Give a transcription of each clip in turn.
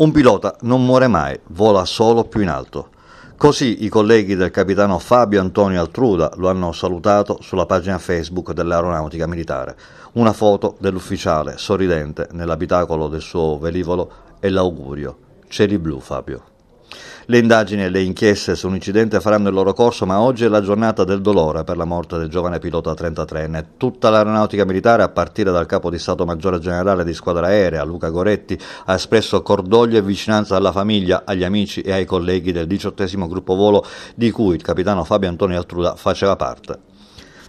Un pilota non muore mai, vola solo più in alto. Così i colleghi del capitano Fabio Antonio Altruda lo hanno salutato sulla pagina Facebook dell'aeronautica militare. Una foto dell'ufficiale sorridente nell'abitacolo del suo velivolo e l'augurio. Cieli blu Fabio. Le indagini e le inchieste sull'incidente faranno il loro corso, ma oggi è la giornata del dolore per la morte del giovane pilota 33enne. Tutta l'aeronautica militare, a partire dal capo di Stato Maggiore Generale di Squadra Aerea, Luca Goretti, ha espresso cordoglio e vicinanza alla famiglia, agli amici e ai colleghi del 18 gruppo volo di cui il capitano Fabio Antonio Altruda faceva parte.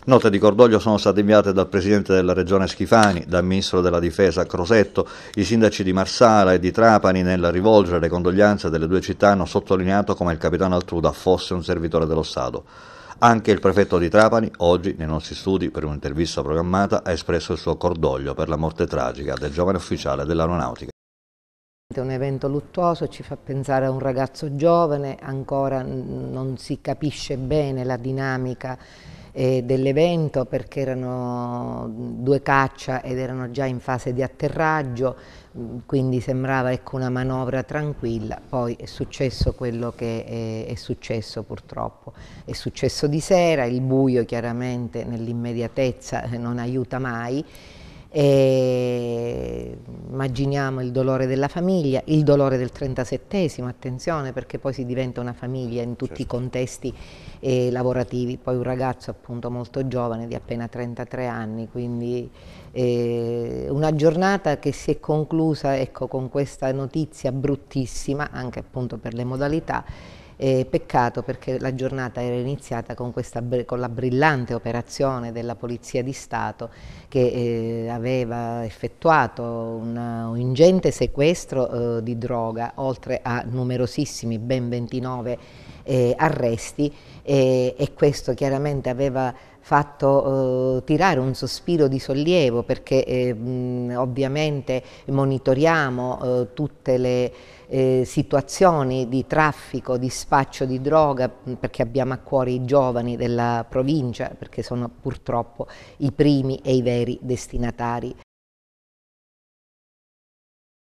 Note di cordoglio sono state inviate dal Presidente della Regione Schifani, dal Ministro della Difesa Crosetto, i sindaci di Marsala e di Trapani nel rivolgere le condoglianze delle due città hanno sottolineato come il capitano Altruda fosse un servitore dello Stato. Anche il prefetto di Trapani, oggi nei nostri studi per un'intervista programmata, ha espresso il suo cordoglio per la morte tragica del giovane ufficiale dell'aeronautica. È un evento luttuoso, ci fa pensare a un ragazzo giovane, ancora non si capisce bene la dinamica eh, dell'evento perché erano due caccia ed erano già in fase di atterraggio, mm, quindi sembrava ecco, una manovra tranquilla, poi è successo quello che è, è successo purtroppo. È successo di sera, il buio chiaramente nell'immediatezza eh, non aiuta mai, e immaginiamo il dolore della famiglia, il dolore del 37esimo, attenzione perché poi si diventa una famiglia in tutti certo. i contesti eh, lavorativi, poi un ragazzo appunto molto giovane di appena 33 anni, quindi eh, una giornata che si è conclusa ecco, con questa notizia bruttissima, anche appunto per le modalità, eh, peccato perché la giornata era iniziata con, questa, con, la brillante operazione della Polizia di Stato che eh, aveva effettuato una, un ingente sequestro eh, di droga, oltre a numerosissimi, ben 29 eh, arresti e questo chiaramente aveva fatto eh, tirare un sospiro di sollievo perché eh, ovviamente monitoriamo eh, tutte le eh, situazioni di traffico, di spaccio di droga perché abbiamo a cuore i giovani della provincia perché sono purtroppo i primi e i veri destinatari